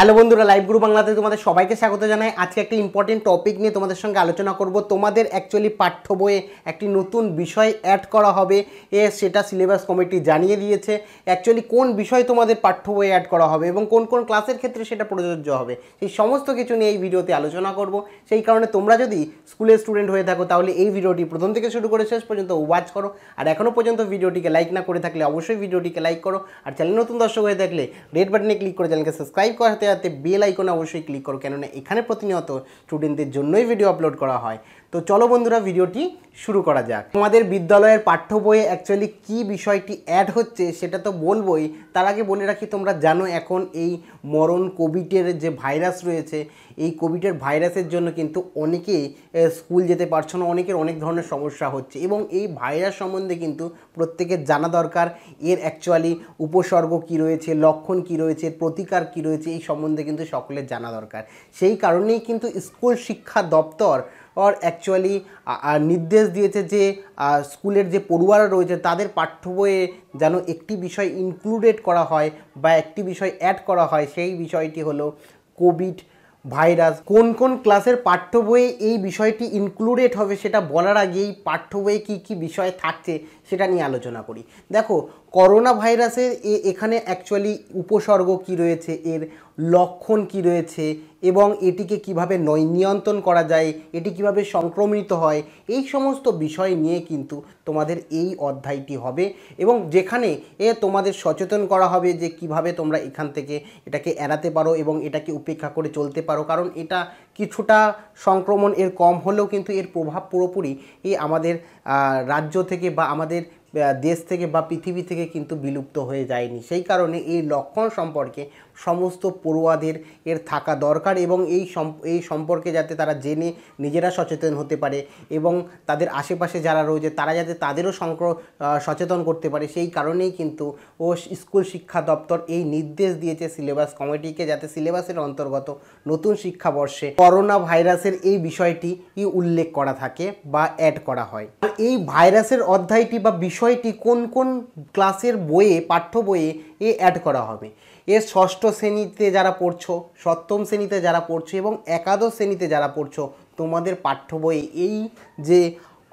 hello বন্ধুরা live group বাংলাতে তোমাদের সবাইকে স্বাগত জানাই আজকে একটা ইম্পর্টেন্ট টপিক নিয়ে তোমাদের সঙ্গে আলোচনা করব তোমাদের অ্যাকচুয়ালি পাঠ্য বইয়ে একটি নতুন বিষয় অ্যাড করা হবে এ সেটা সিলেবাস কমিটি জানিয়ে দিয়েছে অ্যাকচুয়ালি কোন বিষয় তোমাদের পাঠ্য বইয়ে অ্যাড করা হবে এবং কোন কোন ক্লাসের ক্ষেত্রে সেটা প্রযোজ্য হবে সেই সমস্ত কিছু নিয়ে এই ভিডিওতে আলোচনা করব সেই কারণে তোমরা যদি স্কুলের স্টুডেন্ট হয়ে থাকো তাহলে এই ভিডিওটি প্রথম থেকে শুরু করে শেষ পর্যন্ত ওয়াচ করো আর এখনও পর্যন্ত ভিডিওটিকে লাইক না করে থাকলে অবশ্যই ভিডিওটিকে লাইক করো আর চ্যানেল নতুন দর্শক হয়ে থাকলে রেড বাটনে ক্লিক করে চ্যানেলকে সাবস্ক্রাইব করাতে যাতে বেল আইকনে অবশ্যই ক্লিক করো কেননা এখানে প্রতিনিয়ত স্টুডেন্টদের জন্যই ভিডিও আপলোড করা হয় তো চলো বন্ধুরা ভিডিওটি শুরু করা যাক তোমাদের বিদ্যালয়ের পাঠ্য বইয়ে অ্যাকচুয়ালি কী বিষয়টি অ্যাড হচ্ছে সেটা তো বলবই তার আগে বলে রাখি তোমরা জানো এখন এই মরণ কোভিডের যে ভাইরাস রয়েছে এই কোভিডের ভাইরাসের জন্য কিন্তু অনেকেই স্কুল যেতে পারছো না অনেকের অনেক ধরনের সমস্যা হচ্ছে এবং এই ভাইরাস সম্বন্ধে কিন্তু প্রত্যেকের জানা দরকার এর অ্যাকচুয়ালি উপসর্গ কি রয়েছে লক্ষণ কি রয়েছে প্রতিকার কি রয়েছে এই সব সম্বন্ধে কিন্তু সকলের জানা দরকার সেই কারণেই কিন্তু স্কুল শিক্ষা দপ্তর অর অ্যাকচুয়ালি নির্দেশ দিয়েছে যে স্কুলের যে পড়ুয়ারা রয়েছে তাদের পাঠ্য বইয়ে যেন একটি বিষয় ইনক্লুডেড করা হয় বা একটি বিষয় অ্যাড করা হয় সেই বিষয়টি হলো কোভিড ভাইরাস কোন কোন ক্লাসের পাঠ্য বইয়ে এই বিষয়টি ইনক্লুডেড হবে সেটা বলার আগেই পাঠ্য বইয়ে কী কী বিষয় থাকছে সেটা নিয়ে আলোচনা করি দেখো করোনা ভাইরাসের এখানে অ্যাকচুয়ালি উপসর্গ কি রয়েছে এর লক্ষণ কি রয়েছে এবং এটিকে কিভাবে নিয়ন্ত্রণ করা যায় এটি কিভাবে সংক্রমিত হয় এই সমস্ত বিষয় নিয়ে কিন্তু তোমাদের এই অধ্যায়টি হবে এবং যেখানে এ তোমাদের সচেতন করা হবে যে কিভাবে তোমরা এখান থেকে এটাকে এড়াতে পারো এবং এটাকে উপেক্ষা করে চলতে পারো কারণ এটা কিছুটা সংক্রমণ এর কম হলেও কিন্তু এর প্রভাব পুরোপুরি এই আমাদের রাজ্য থেকে বা আমাদের দেশ থেকে বা পৃথিবী থেকে কিন্তু বিলুপ্ত হয়ে যায়নি সেই কারণে এই লক্ষণ সম্পর্কে সমস্ত পড়ুয়াদের এর থাকা দরকার এবং এই এই সম্পর্কে যাতে তারা জেনে নিজেরা সচেতন হতে পারে এবং তাদের আশেপাশে যারা রয়েছে তারা যাতে তাদেরও সংক্র সচেতন করতে পারে সেই কারণেই কিন্তু ও স্কুল শিক্ষা দপ্তর এই নির্দেশ দিয়েছে সিলেবাস কমিটিকে যাতে সিলেবাসের অন্তর্গত নতুন শিক্ষাবর্ষে করোনা ভাইরাসের এই বিষয়টি উল্লেখ করা থাকে বা অ্যাড করা হয় এই ভাইরাসের অধ্যায়টি বা বিষয়টি কোন কোন ক্লাসের বইয়ে পাঠ্য বইয়ে এ অ্যাড করা হবে এর ষষ্ঠ শ্রেণীতে যারা পড়ছো সপ্তম শ্রেণীতে যারা পড়ছো এবং একাদশ শ্রেণীতে যারা পড়ছো তোমাদের পাঠ্য বইয়ে এই যে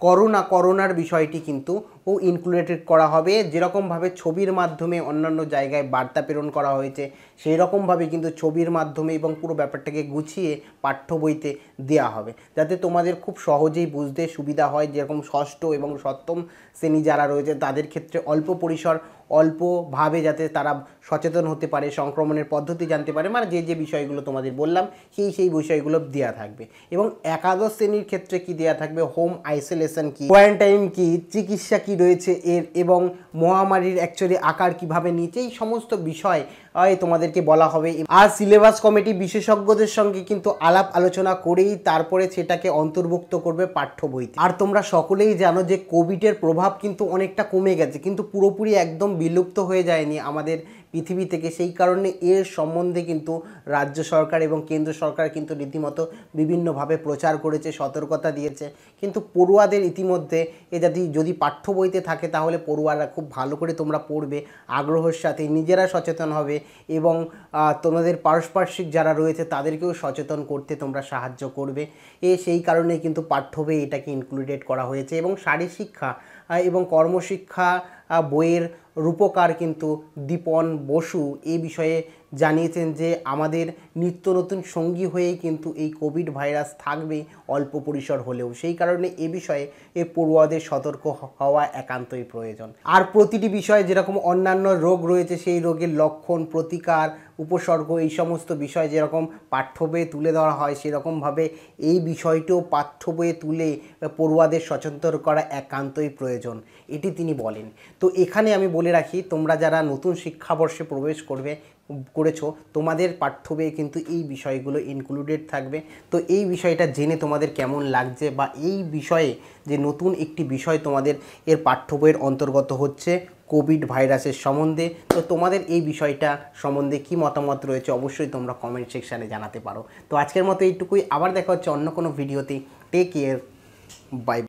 করোনা করোনার বিষয়টি কিন্তু ও ইনক্লুডেড করা হবে যেরকমভাবে ছবির মাধ্যমে অন্যান্য জায়গায় বার্তা প্রেরণ করা হয়েছে সেই রকমভাবে কিন্তু ছবির মাধ্যমে এবং পুরো ব্যাপারটাকে গুছিয়ে পাঠ্য বইতে দেওয়া হবে যাতে তোমাদের খুব সহজেই বুঝতে সুবিধা হয় যেরকম ষষ্ঠ এবং সপ্তম শ্রেণী যারা রয়েছে তাদের ক্ষেত্রে অল্প পরিসর অল্পভাবে যাতে তারা সচেতন হতে পারে সংক্রমণের পদ্ধতি জানতে পারে মানে যে যে বিষয়গুলো তোমাদের বললাম সেই সেই বিষয়গুলো দেওয়া থাকবে এবং একাদশ শ্রেণীর ক্ষেত্রে কি দেওয়া থাকবে হোম আইসোলেশন কি কোয়ারেন্টাইন কি চিকিৎসা কি রয়েছে এর এবং মহামারীর অ্যাকচুয়ালি আকার কিভাবে নিচ্ছে এই সমস্ত বিষয় তোমাদেরকে বলা হবে আর সিলেবাস কমিটি বিশেষজ্ঞদের সঙ্গে কিন্তু আলাপ আলোচনা করেই তারপরে সেটাকে অন্তর্ভুক্ত করবে পাঠ্য বইতে আর তোমরা সকলেই জানো যে কোভিডের প্রভাব কিন্তু অনেকটা কমে গেছে কিন্তু পুরোপুরি একদম বিলুপ্ত হয়ে যায়নি আমাদের পৃথিবী থেকে সেই কারণে এর সম্বন্ধে কিন্তু রাজ্য সরকার এবং কেন্দ্র সরকার কিন্তু রীতিমতো বিভিন্নভাবে প্রচার করেছে সতর্কতা দিয়েছে কিন্তু পড়ুয়াদের ইতিমধ্যে এ যদি যদি পাঠ্য বইতে থাকে তাহলে পড়ুয়ারা খুব ভালো করে তোমরা পড়বে আগ্রহের সাথে নিজেরা সচেতন হবে এবং তোমাদের পারস্পার্শ্বিক যারা রয়েছে তাদেরকেও সচেতন করতে তোমরা সাহায্য করবে এ সেই কারণে কিন্তু পাঠ্য বই এটাকে ইনক্লুডেড করা হয়েছে এবং শারীরিক শিক্ষা এবং কর্মশিক্ষা বইয়ের রূপকার কিন্তু দীপন বসু এই বিষয়ে জানিয়েছেন যে আমাদের নিত্য নতুন সঙ্গী হয়ে কিন্তু এই কোভিড ভাইরাস থাকবে অল্প পরিসর হলেও সেই কারণে এ বিষয়ে এ পড়ুয়াদের সতর্ক হওয়া একান্তই প্রয়োজন আর প্রতিটি বিষয়ে যেরকম অন্যান্য রোগ রয়েছে সেই রোগের লক্ষণ প্রতিকার উপসর্গ এই সমস্ত বিষয় যেরকম পাঠ্য বইয়ে তুলে ধরা হয় সেরকমভাবে এই বিষয়টিও পাঠ্য বইয়ে তুলে পড়ুয়াদের সচেতন করা একান্তই প্রয়োজন এটি তিনি বলেন তো এখানে আমি বলে রাখি তোমরা যারা নতুন শিক্ষাবর্ষে প্রবেশ করবে করেছো তোমাদের পাঠ্য বইয়ে কিন্তু এই বিষয়গুলো ইনক্লুডেড থাকবে তো এই বিষয়টা জেনে তোমাদের কেমন লাগছে বা এই বিষয়ে যে নতুন একটি বিষয় তোমাদের এর পাঠ্য বইয়ের অন্তর্গত হচ্ছে কোভিড ভাইরাসের সম্বন্ধে তো তোমাদের এই বিষয়টা সম্বন্ধে কি মতামত রয়েছে অবশ্যই তোমরা কমেন্ট সেকশানে জানাতে পারো তো আজকের মতো এইটুকুই আবার দেখা হচ্ছে অন্য কোনো ভিডিওতে টেক কেয়ার বাই